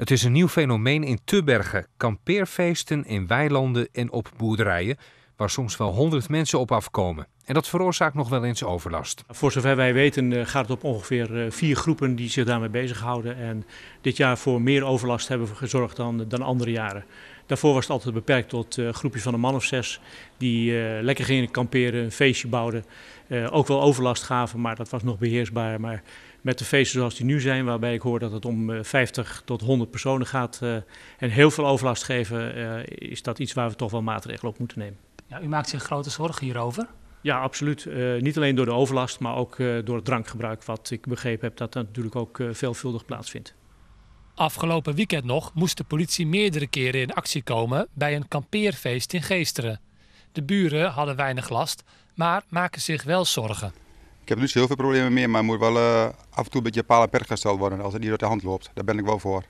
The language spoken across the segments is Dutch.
Het is een nieuw fenomeen in Tubbergen, kampeerfeesten in weilanden en op boerderijen waar soms wel honderd mensen op afkomen. En dat veroorzaakt nog wel eens overlast. Voor zover wij weten eh, gaat het op ongeveer eh, vier groepen die zich daarmee bezighouden. En dit jaar voor meer overlast hebben we gezorgd dan, eh, dan andere jaren. Daarvoor was het altijd beperkt tot groepjes van een man of zes die lekker gingen kamperen, een feestje bouwden. ook wel overlast gaven, maar dat was nog beheersbaar. Maar met de feesten zoals die nu zijn, waarbij ik hoor dat het om 50 tot 100 personen gaat en heel veel overlast geven, is dat iets waar we toch wel maatregelen op moeten nemen. Ja, u maakt zich grote zorgen hierover? Ja, absoluut. Eh, niet alleen door de overlast, maar ook eh, door het drankgebruik, wat ik begrepen heb dat dat natuurlijk ook eh, veelvuldig plaatsvindt. Afgelopen weekend nog moest de politie meerdere keren in actie komen bij een kampeerfeest in Geesteren. De buren hadden weinig last, maar maken zich wel zorgen. Ik heb nu zoveel heel veel problemen meer, maar moet wel af en toe een beetje palen per gesteld worden als het niet uit de hand loopt. Daar ben ik wel voor.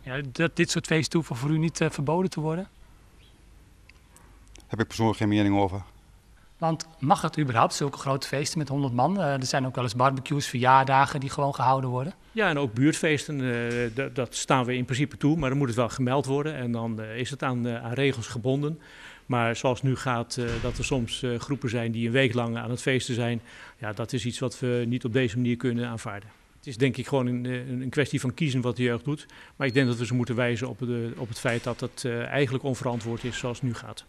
Ja, dat dit soort feesten hoeven voor u niet verboden te worden? heb ik persoonlijk geen mening over. Want mag het überhaupt, zulke grote feesten met 100 man? Eh, er zijn ook wel eens barbecues, verjaardagen die gewoon gehouden worden. Ja, en ook buurtfeesten, uh, dat staan we in principe toe, maar dan moet het wel gemeld worden en dan eh, is het aan, aan, regels gebonden. Maar zoals nu gaat, dat er soms groepen zijn die een week lang aan het feesten zijn, ja, dat is iets wat we niet op deze manier kunnen aanvaarden. Het is denk ik gewoon een, een kwestie van kiezen wat de jeugd doet. Maar ik denk dat we ze moeten wijzen op, de, op het feit dat het eigenlijk onverantwoord is zoals het nu gaat.